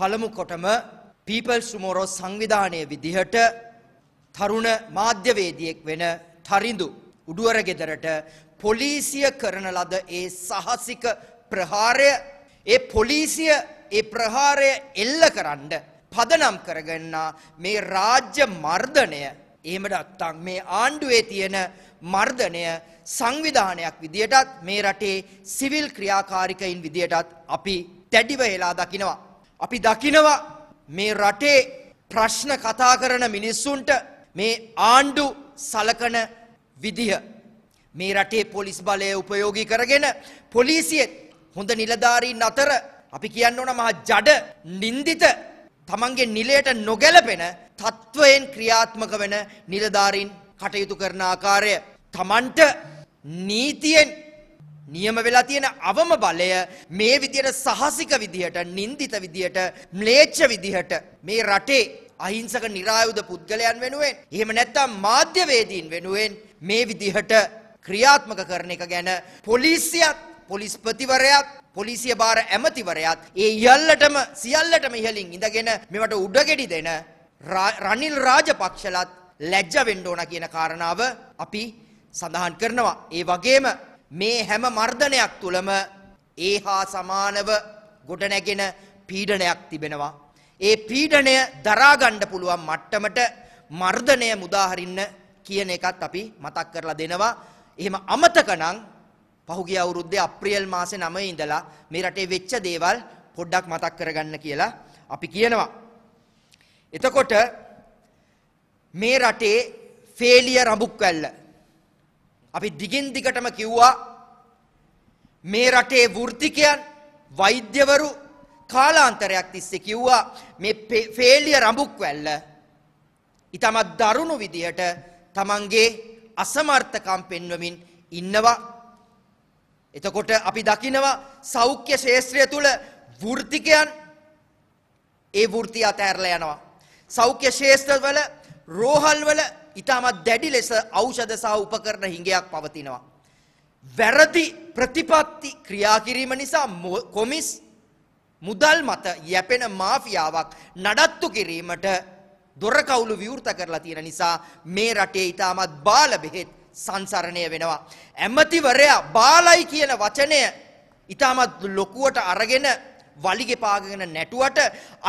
පළමු කොටම People's Tomorrow සංවිධානයේ විදිහට තරුණ මාධ්‍යවේදියෙක් වෙන තරිඳු උඩුවර ගෙදරට පොලිසිය කරන ලද ඒ සහසික ප්‍රහාරය ඒ පොලිසිය ඒ ප්‍රහාරය එල්ලකරන්න පදනම් කරගන්නා මේ රාජ්‍ය මර්ධනය එහෙම නැත්නම් මේ ආණ්ඩුවේ තියෙන මර්ධනය සංවිධානයක් විදියටත් මේ රටේ සිවිල් ක්‍රියාකාරිකයින් විදියටත් අපි දැඩිව හෙලා දකිනවා අපි දකිනවා මේ රටේ ප්‍රශ්න කතා කරන මිනිස්සුන්ට මේ ආණ්ඩු සලකන විදිහ. මේ රටේ පොලිස් බලය උපයෝගී කරගෙන පොලිසියෙත් හොඳ නිලධාරීන් අතර අපි කියන්න ඕන මහා ජඩ නින්දිත තමන්ගේ නිලයට නොගැලපෙන තත්ත්වයෙන් ක්‍රියාත්මක වෙන නිලධාරීන් කටයුතු කරන ආකාරය තමන්ට නීතියෙන් නියම වෙලා තියෙන අවම බලය මේ විදියට සහසික විදියට නින්දිත විදියට ම්ලේච්ඡ විදියට මේ රටේ අහිංසක નિરાයුධ පුද්ගලයන් වෙනුවෙන් එහෙම නැත්නම් මාධ්‍යවේදීන් වෙනුවෙන් මේ විදිහට ක්‍රියාත්මක කරන එක ගැන පොලිසියත් පොලිස් ප්‍රතිවරයත් පොලිසිය බාර ඇමතිවරයත් ඒ යල්ලටම සියල්ලටම ඉහලින් ඉඳගෙන මෙවට උඩගෙඩි දෙන රනිල් රාජපක්ෂලත් ලැජ්ජ වෙන්න ඕන කියන කාරණාව අපි සඳහන් කරනවා. ඒ වගේම මේ හැම මර්ධනයක් තුළම ඒ හා සමානව ගොඩනැගෙන පීඩනයක් තිබෙනවා. ඒ පීඩනය දරාගණ්ඩ පුළුවන් මට්ටමට මර්ධනය මුදාහරින්න කියන එකත් අපි මතක් කරලා දෙනවා. එහෙම අමතකනං පහුගිය අවුරුද්දේ අප්‍රියල් මාසේ 9 ඉඳලා මේ රටේ වෙච්ච දේවල් පොඩ්ඩක් මතක් කරගන්න කියලා අපි කියනවා. එතකොට මේ රටේ ෆේලියර් අඹුක්වැල්ල අපි දිගින් දිගටම කිව්වා මේ රටේ වෘත්තිකයන් වෛද්‍යවරු කාලාන්තරයක් තිස්සේ කිව්වා මේ ෆේලිය රඹුක්වැල්ල ඉතමත් දරුණු විදියට තමන්ගේ අසමර්ථකම් පෙන්වමින් ඉන්නවා එතකොට අපි දකිනවා සෞඛ්‍ය ශේත්‍රය තුල වෘත්තිකයන් ඒ වෘත්තිය අතහැරලා යනවා. සෞඛ්‍ය ශේෂ්ත්‍රවල රෝහල්වල ඉතාමත් දැඩි ලෙස ඖෂධ සහ උපකරණ හිඟයක් පවතිනවා. වැරදි ප්‍රතිපත්ති ක්‍රියා කිරීම නිසා කොමිස් මුදල් මත යැපෙන මාෆියාවක් නඩත්තු කිරීමට දොරකවුළු විවෘත කරලා තියෙන නිසා මේ රටේ ඉතාමත් බාල බෙහෙත් සංසරණය වෙනවා. ඇමතිවරයා බාලයි කියන වචනය ඉතාමත් ලොකුවට අරගෙන වලිගෙ පාගගෙන නැටුවට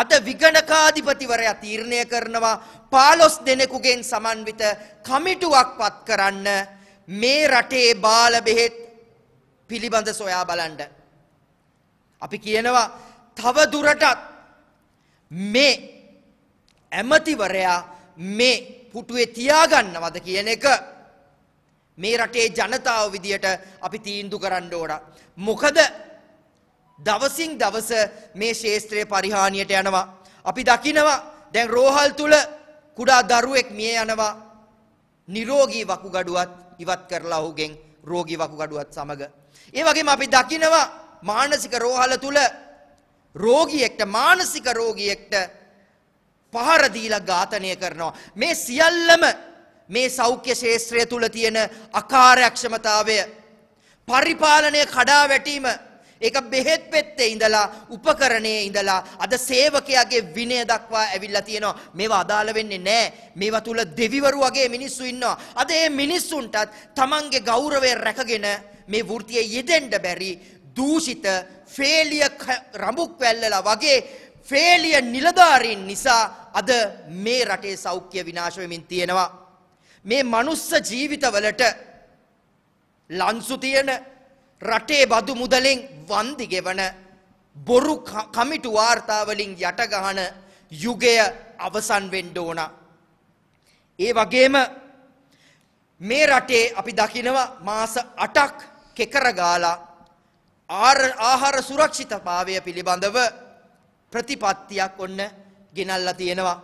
අද විගණකාධිපතිවරයා තීරණය කරනවා 15 දෙනෙකුගෙන් සමන්විත කමිටුවක් පත් කරන්න මේ රටේ බාල බෙහෙත් පිළිබඳ සොයා බලන්න. අපි කියනවා තව දුරටත් මේ ඇමතිවරයා මේ පුටුවේ තියාගන්නවද කියන එක මේ රටේ ජනතාව විදියට අපි තීන්දු කරන්න ඕන. මොකද දවසින් දවස මේ ශේස්ත්‍රයේ පරිහානියට යනවා. අපි දකිනවා දැන් රෝහල් තුල කුඩා දරුවෙක් මිය යනවා. නිරෝගී වකුගඩුවත් ඉවත් කරලා ඔහුගෙන් රෝගී වකුගඩුවත් සමග. ඒ වගේම අපි දකිනවා මානසික රෝහල තුල රෝගියෙක්ට මානසික රෝගියෙක්ට පහර දීලා ඝාතනය කරනවා. මේ සියල්ලම මේ සෞඛ්‍ය ශාස්ත්‍රය තුල තියෙන අකාර්යක්ෂමතාවය පරිපාලනය කඩා වැටීම ඒක බෙහෙත් පෙත්තේ ඉඳලා උපකරණයේ ඉඳලා අද සේවකයාගේ විනය දක්වා ඇවිල්ලා තියෙනවා. මේවා අදාළ වෙන්නේ නැහැ. මේවා තුල දෙවිවරු වගේ මිනිස්සු ඉන්නවා. අද මේ මිනිස්සුන්ටත් Tamanගේ ගෞරවය රැකගෙන මේ වෘත්තියේ යෙදෙන්න බැරි දූෂිත ෆේලිය රඹුක් වැල්ලලා වගේ ෆේලිය නිලධාරීන් නිසා අද මේ රටේ සෞඛ්‍ය විනාශ වෙමින් තියෙනවා. මේ මනුස්ස ජීවිතවලට ලන්සු තියෙන රටේ බදු මුදලෙන් වන්දි ගෙවන බොරු කමිටු වාර්තාවලින් යටගහන යුගය අවසන් වෙන්න ඕන. ඒ වගේම මේ රටේ අපි දකිනවා මාස 8ක් කෙකර ගාලා ආහාර සුරක්ෂිතභාවය පිළිබඳව ප්‍රතිපත්තියක් ඔන්න ගෙනල්ලා තියෙනවා.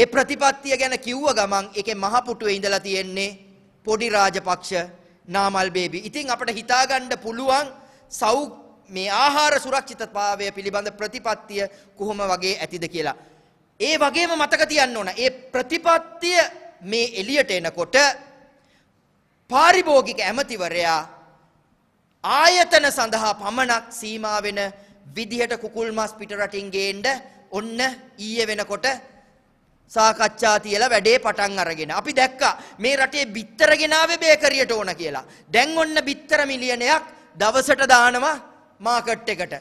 ඒ ප්‍රතිපත්තිය ගැන කිව්ව ගමන් ඒකේ මහපුටුවේ ඉඳලා තියෙන්නේ පොඩි රාජපක්ෂ නාමල් බේබි. ඉතින් අපට හිතාගන්න පුළුවන් සෞ මේ ආහාර සුරක්ෂිතතාවය පිළිබඳ ප්‍රතිපත්තිය කොහොම වගේ ඇතිද කියලා. ඒ වගේම මතක තියන්න ඕන. ඒ ප්‍රතිපත්තිය මේ එළියට එනකොට පාරිභෝගික ඇමතිවරයා ආයතන සඳහා පමණක් සීමා වෙන විදිහට කුකුල් මස් පිටරටින් ගේන්න ඔන්න ඊයේ වෙනකොට සාකච්ඡා තියලා වැඩේ පටන් අරගෙන. අපි දැක්කා මේ රටේ බිත්තර ගෙනාවේ බේකරියට ඕන කියලා. දැන් ඔන්න බිත්තර මිලියනයක් දවසට දානවා මාකට් එකට.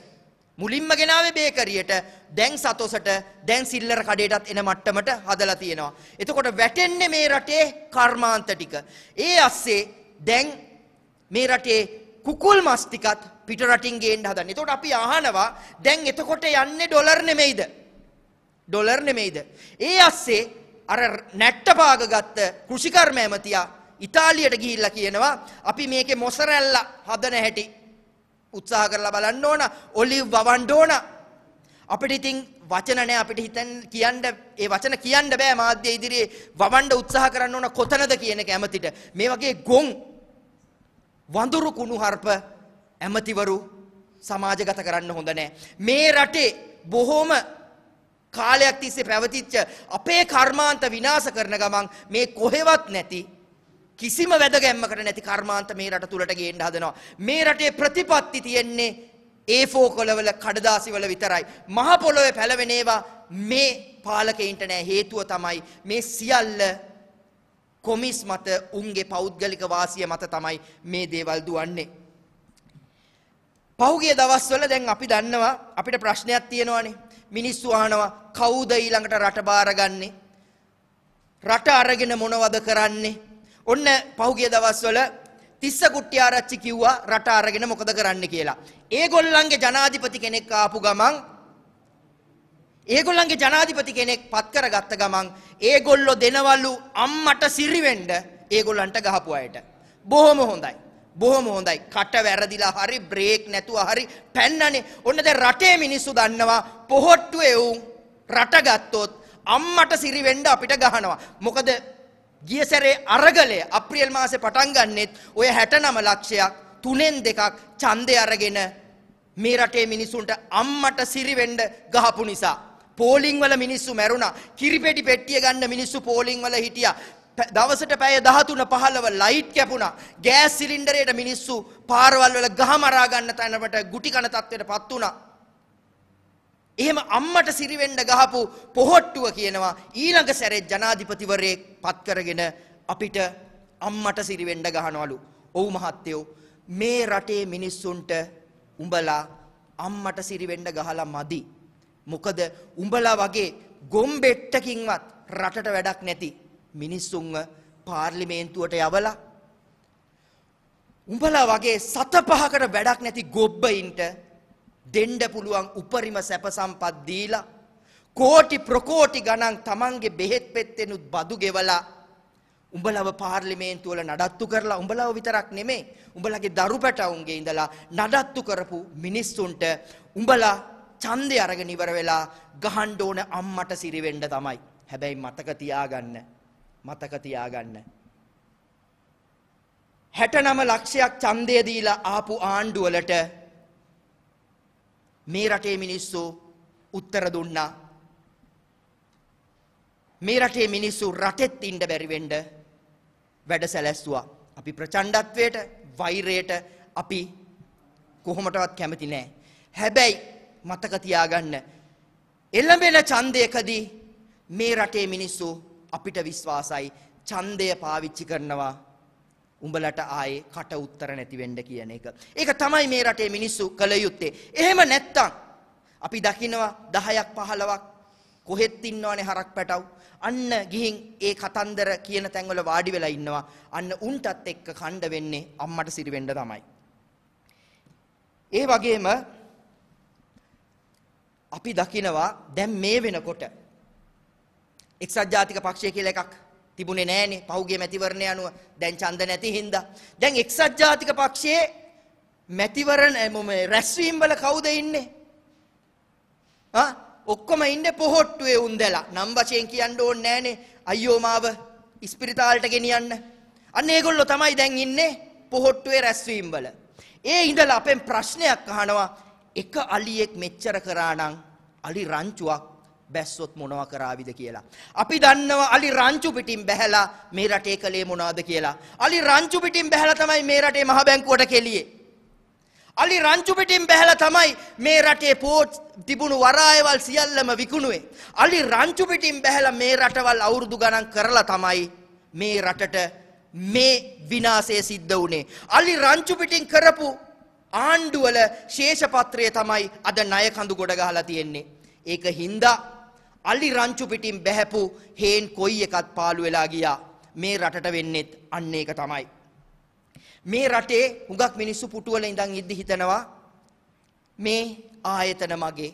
මුලින්ම ගෙනාවේ බේකරියට දැන් සතොසට දැන් සිල්ලර කඩේටත් එන මට්ටමට හදලා තියෙනවා. එතකොට වැටෙන්නේ මේ රටේ කර්මාන්ත ටික. ඒ අස්සේ දැන් මේ රටේ කුකුල් මස් ටිකත් පිට රටින් ගේන්න හදන්නේ. එතකොට අපි අහනවා දැන් එතකොට යන්නේ ඩොලර් නෙමෙයිද? ඩොලර් නෙමෙයිද. ඒ අස්සේ අර නැට්ට පාගගත්ත කෘෂිකර්ම ඇමතියා ඉතාලියට ගිහිල්ලා කියනවා අපි මේකේ මොසරැල්ල හදන හැටි උත්සාහ කරලා බලන්න ඕන ඔලිව් වවන්න ඕන අපිට ඉතින් වචන නෑ අපිට හිතන් කියන්න ඒ වචන කියන්න බෑ මාධ්‍ය ඉදිරියේ වවන්න උත්සාහ කරන්න ඕන කොතනද කියන කැමතිට මේ වගේ ගොන් වඳුරු කුණුහarp ඇමතිවරු සමාජගත කරන්න හොඳ නෑ මේ රටේ බොහොම කාලයක් තිස්සේ පැවතිච්ච අපේ කර්මාන්ත විනාශ කරන ගමන් මේ කොහෙවත් නැති කිසිම වැදගැම්මකට නැති කර්මාන්ත මේ රට තුලට ගේන්න හදනවා. මේ රටේ ප්‍රතිපත්ති තියෙන්නේ ඒ ෆෝකොලවල කඩදාසිවල විතරයි. මහ පොළොවේ පැලවෙන ඒවා මේ පාලකයින්ට නෑ හේතුව තමයි මේ සියල්ල කොමිස් මත උන්ගේ පෞද්ගලික වාසිය මත තමයි මේ දේවල් දුවන්නේ. පහුගිය දවස්වල දැන් අපි දන්නවා අපිට ප්‍රශ්නයක් තියෙනවානේ. මිනිස්සු අහනවා කවුද ඊළඟට රට බාරගන්නේ? රට අරගෙන මොනවද කරන්නේ? ඔන්න පහුගිය දවස්වල තිස්ස කුට්ටි ආරච්චි කිව්වා රට අරගෙන මොකද කරන්න කියලා. ඒගොල්ලන්ගේ ජනාධිපති කෙනෙක් ආපු ගමන් ඒගොල්ලන්ගේ ජනාධිපති කෙනෙක් පත් කරගත්ත ගමන් ඒගොල්ලෝ දෙනවලු අම්මට සිරිවෙන්න ඒගොල්ලන්ට ගහපු අයට. බොහොම හොඳයි. බොහොම හොඳයි. කට වැරදිලා හරි බ්‍රේක් නැතුව හරි පැන්නනේ. ඔන්න දැන් රටේ මිනිස්සු දන්නවා පොහොට්ටු එවුන් රට ගත්තොත් අම්මට සිරි වෙන්න අපිට ගහනවා. මොකද ගිය සැරේ අරගලය අප්‍රේල් මාසේ පටන් ගන්නෙත් ඔය 69 ලක්ෂයක් තුනෙන් දෙකක් ඡන්දය අරගෙන මේ රටේ මිනිසුන්ට අම්මට සිරි වෙන්න ගහපු නිසා පෝලිං වල මිනිස්සු මැරුණා. කිරිපෙටි පෙට්ටිය ගන්න මිනිස්සු පෝලිං වල හිටියා. දවසට පැය 13 15 ලයිට් කැපුණා. ගෑස් සිලින්ඩරයට මිනිස්සු පාරවල් වල ගහ මරා ගන්න තැනකට ගුටි කන තත්ත්වයටපත් වුණා. එහෙම අම්මට සිරිවෙන්න ගහපු පොහොට්ටුව කියනවා ඊළඟ සැරේ ජනාධිපතිවරයෙක් පත් කරගෙන අපිට අම්මට සිරිවෙන්න ගහනවලු. ඔව් මහත්තයෝ මේ රටේ මිනිස්සුන්ට උඹලා අම්මට සිරිවෙන්න ගහලා මදි. මොකද උඹලා වගේ ගොම්බෙට්ටකින්වත් රටට වැඩක් නැති මිනිස්සුන්ව පාර්ලිමේන්තුවට යවලා උඹලා වගේ සත පහකට වැඩක් නැති ගොබ්බයින්ට දෙන්න පුළුවන් උපරිම සැප සම්පත් දීලා කෝටි ප්‍රකෝටි ගණන් Tamange බෙහෙත් පෙත්තෙනුත් බදු ගෙවලා උඹලව පාර්ලිමේන්තු වල නඩත්තු කරලා උඹලව විතරක් නෙමෙයි උඹලගේ දරු පැටවුන්ගේ ඉඳලා නඩත්තු කරපු මිනිස්සුන්ට උඹලා ඡන්දය අරගෙන ඉවර වෙලා ගහන්න ඕන අම්මට සිරි වෙන්න තමයි. හැබැයි මතක තියාගන්න මතක තියාගන්න. 69 ලක්ෂයක් ඡන්දය දීලා ආපු ආණ්ඩුවලට මේ රටේ මිනිස්සු උත්තර දුන්නා. මේ රටේ මිනිස්සු රටෙත් ඉන්න බැරි වෙන්න වැඩ සැලැස්සුවා. අපි ප්‍රචණ්ඩත්වයට, වෛරයට අපි කොහොමටවත් කැමති නෑ. හැබැයි මතක තියාගන්න එළඹෙන ඡන්දයකදී මේ රටේ මිනිස්සු අපිට විශ්වාසයි ඡන්දය පාවිච්චි කරනවා උඹලට ආයේ කට උත්තර නැති වෙන්න කියන එක. ඒක තමයි මේ රටේ මිනිස්සු කළ යුත්තේ. එහෙම නැත්තම් අපි දකිනවා 10ක් 15ක් කොහෙත් ඉන්නවනේ හරක් පැටව්. අන්න ගිහින් ඒ කතන්දර කියන තැන්වල වාඩි වෙලා ඉන්නවා. අන්න උන්ටත් එක්ක කණ්ඩ වෙන්නේ අම්මට සිරි වෙන්න තමයි. ඒ වගේම අපි දකිනවා දැන් මේ වෙනකොට එක්සත් ජාතික පක්ෂය කියලා එකක් තිබුණේ නෑනේ පහුගිය මැතිවරණය අනුව දැන් ඡන්ද නැති හින්දා දැන් එක්සත් ජාතික පක්ෂයේ මැතිවරණ මොම රැස්වීම් වල කවුද ඉන්නේ ආ ඔක්කොම ඉන්නේ පොහොට්ටුවේ උන්දලා නම් වශයෙන් කියන්න ඕනේ නෑනේ අයියෝ මාව ඉස්පිරිතාලට ගෙනියන්න අන්න ඒගොල්ලෝ තමයි දැන් ඉන්නේ පොහොට්ටුවේ රැස්වීම් වල ඒ ඉඳලා අපෙන් ප්‍රශ්නයක් අහනවා එක අලියෙක් මෙච්චර කරා නම් අලි රංචුවක් බැස්සොත් මොනවා කරාවිද කියලා. අපි දන්නවා අලි රංචු පිටින් බැහැලා මේ රටේ කලේ මොනවාද කියලා. අලි රංචු පිටින් බැහැලා තමයි මේ රටේ මහ බැංකුවට කෙලියේ. අලි රංචු පිටින් බැහැලා තමයි මේ රටේ පෝට් තිබුණු වරායවල් සියල්ලම විකුණුවේ. අලි රංචු පිටින් බැහැලා මේ රටවල් අවුරුදු ගණන් කරලා තමයි මේ රටට මේ විනාශය සිද්ධ වුණේ. අලි රංචු පිටින් කරපු ආණ්ඩුවල ශේෂපත්‍රය තමයි අද ණය කඳු ගොඩ ගහලා තියෙන්නේ. ඒක හින්දා අලි රංචු පිටින් බැහැපු හේන් කොයි එකත් පාළු වෙලා ගියා. මේ රටට වෙන්නෙත් අන්න ඒක තමයි. මේ රටේ හුඟක් මිනිස්සු පුටුවල ඉඳන් ඉද්දි හිතනවා මේ ආයතන මගේ.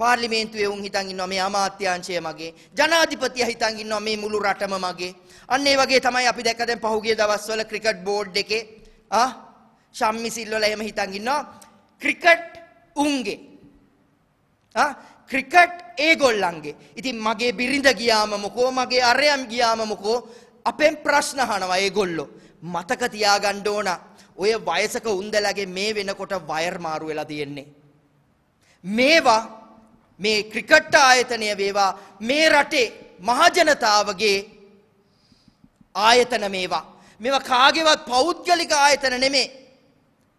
පාර්ලිමේන්තුවේ උන් හිතන් ඉන්නවා මේ අමාත්‍යාංශය මගේ. ජනාධිපතියා හිතන් ඉන්නවා මේ මුළු රටම මගේ. අන්න ඒ වගේ තමයි අපි දැක්ක දැන් පහුගිය දවස්වල ක්‍රිකට් බෝඩ් එකේ ආ ශම්මි සිල්වල එහෙම හිතන් ඉන්නවා ක්‍රිකට් උන්ගේ. ආ ක්‍රිකට් ඒගොල්ලන්ගේ. ඉතින් මගේ බිරිඳ ගියාම මොකෝ මගේ අරයම් ගියාම මොකෝ අපෙන් ප්‍රශ්න අහනවා ඒගොල්ලෝ. මතක තියාගන්න ඕන. ඔය වයසක උන්දලගේ මේ වෙනකොට වයර් මාරු වෙලා තියෙන්නේ. මේවා මේ ක්‍රිකට් ආයතනය වේවා මේ රටේ මහජනතාවගේ ආයතන මේවා. මේවා කාගේවත් පෞද්ගලික ආයතන නෙමේ.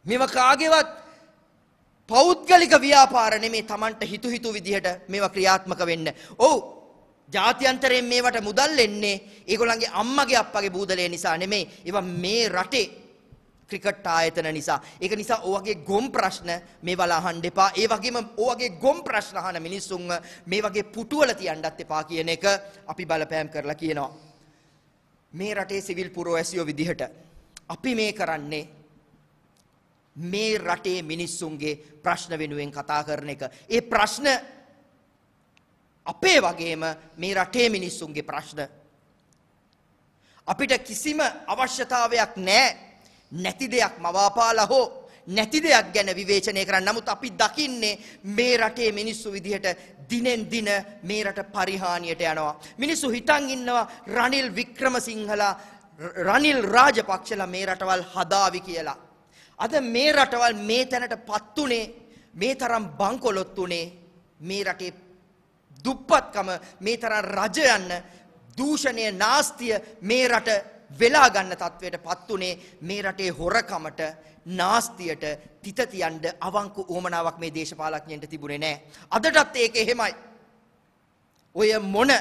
මේවා කාගේවත් පෞද්ගලික ව්‍යාපාර නෙමේ Tamanට හිතු හිතු විදිහට මේවා ක්‍රියාත්මක වෙන්න. ඔව්. ජාත්‍යන්තරයෙන් මේවට මුදල් එන්නේ ඒගොල්ලන්ගේ අම්මගේ අප්පගේ බූදලේ නිසා නෙමේ. ඒවා මේ රටේ ක්‍රිකට් ආයතන නිසා. ඒක නිසා ඔයගේ ගොම් ප්‍රශ්න මේවල අහන්න එපා. ඒ වගේම ඔයගේ ගොම් ප්‍රශ්න අහන මිනිස්සුන්ව මේ වගේ පුටුවල තියන්නත් එපා කියන එක අපි බලපෑම් කරලා කියනවා. මේ රටේ සිවිල් පුරවැසියෝ විදිහට අපි මේ කරන්නේ මේ රටේ මිනිස්සුන්ගේ ප්‍රශ්න වෙනුවෙන් කතා කරන එක. ඒ ප්‍රශ්න අපේ වගේම මේ රටේ මිනිස්සුන්ගේ ප්‍රශ්න. අපිට කිසිම අවශ්‍යතාවයක් නැහැ. නැති දෙයක් මවාපාලා හෝ නැති දෙයක් ගැන විවේචනය කරන්න. නමුත් අපි දකින්නේ මේ රටේ මිනිස්සු විදිහට දිනෙන් දින මේ රට පරිහානියට යනවා. මිනිස්සු හිතන් ඉන්නවා රනිල් වික්‍රමසිංහලා රනිල් රාජපක්ෂලා මේ රටවල් හදාවි කියලා. අද මේ රටවල් මේ තැනටපත් උනේ මේ තරම් බංකොලොත් උනේ මේ රටේ දුප්පත්කම මේ තරම් රජ යන්න දූෂණය නාස්තිය මේ රට වෙලා ගන්න තත්වයටපත් උනේ මේ රටේ හොරකමට නාස්තියට තිත තියන්න අවංක උවමනාවක් මේ දේශපාලඥයන්ට තිබුණේ නැහැ. අදටත් ඒක එහෙමයි. ඔය මොන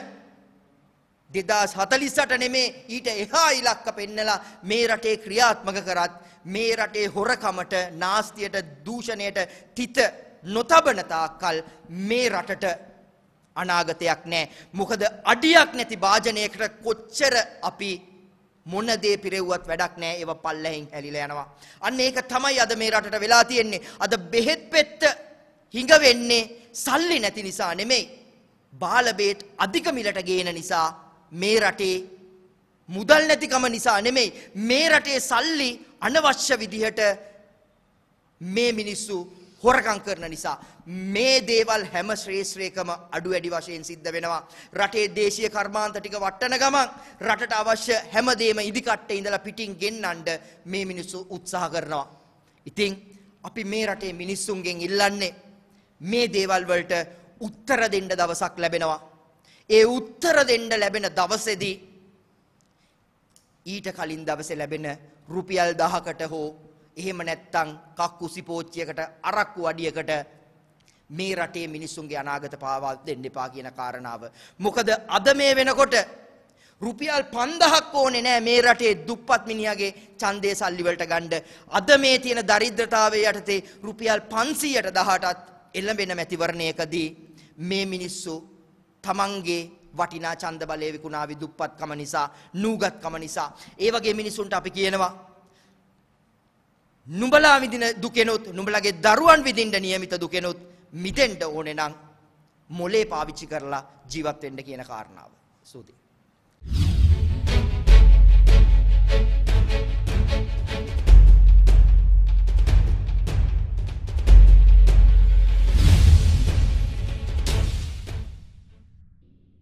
දෙදස් හතලිස්සට නෙමේ ඊට එහා ඉලක්ක පෙන්නලා මේ රටේ ක්‍රියාත්මක කරත් මේ රටේ හොරකමට නාස්තියට දූෂණයට තිත නොතබනතාකල් මේ රටට අනාගතයක් නෑ. මොකද අඩියක් නැති භාජනයකට කොච්චර අපි මොනදේ පිරෙව්වත් වැඩක් නෑ ඒව පල්ලෙහින් ඇලිලා යනවා. අන්න ඒක තමයි අද මේ රටට වෙලා තියෙන්නේ. අද බෙහෙත් පෙත්ත හිඟ වෙන්නේ සල්ලි නැති නිසා නෙමෙයි. බාලබේත් අධික මිලට ගේන නිසා මේ රටේ මුදල් නැතිකම නිසා නෙමෙයි මේ රටේ සල්ලි අනවශ්‍ය විදිහට මේ මිනිස්සු හොරකම් කරන නිසා මේ දේවල් හැම ශ්‍රේෂ්ත්‍රයකම අඩු වැඩි වශයෙන් සිද්ධ වෙනවා රටේ දේශීය කර්මාන්ත ටික වටන ගමන් රටට අවශ්‍ය හැම දෙම ඉදිකට්ටේ ඉඳලා පිටින් ගෙන්නන්න මේ මිනිස්සු උත්සාහ කරනවා ඉතින් අපි මේ රටේ මිනිස්සුන්ගෙන් ඉල්ලන්නේ මේ දේවල් වලට උත්තර දෙන්න දවසක් ලැබෙනවා ඒ උත්තර දෙන්න ලැබෙන දවසේදී ඊට කලින් දවසේ ලැබෙන රුපියල් 10කට හෝ එහෙම නැත්නම් කක්කු සිපෝච්චියකට අරක්කු අඩියකට මේ රටේ මිනිසුන්ගේ අනාගත පාවා දෙන්න එපා කියන කාරණාව. මොකද අද මේ වෙනකොට රුපියල් 5000ක් ඕනේ නෑ මේ රටේ දුප්පත් මිනිහාගේ ඡන්දේ සල්ලි වලට ගන්න. අද මේ තියෙන දරිද්‍රතාවය යටතේ රුපියල් 500ට 18ත් එළඹෙන මැතිවරණයකදී මේ මිනිස්සු තමන්ගේ වටිනා ඡන්ද බලය විකුණාවි දුප්පත්කම නිසා, නූගත්කම නිසා. ඒ වගේ මිනිසුන්ට අපි කියනවා නුඹලා විඳින දුකෙනොත්, නුඹලාගේ දරුවන් විඳින්න નિયમિત දුකෙනොත් මිදෙන්න ඕනේ නම් මොලේ පාවිච්චි කරලා ජීවත් වෙන්න කියන කාරණාව. සූදී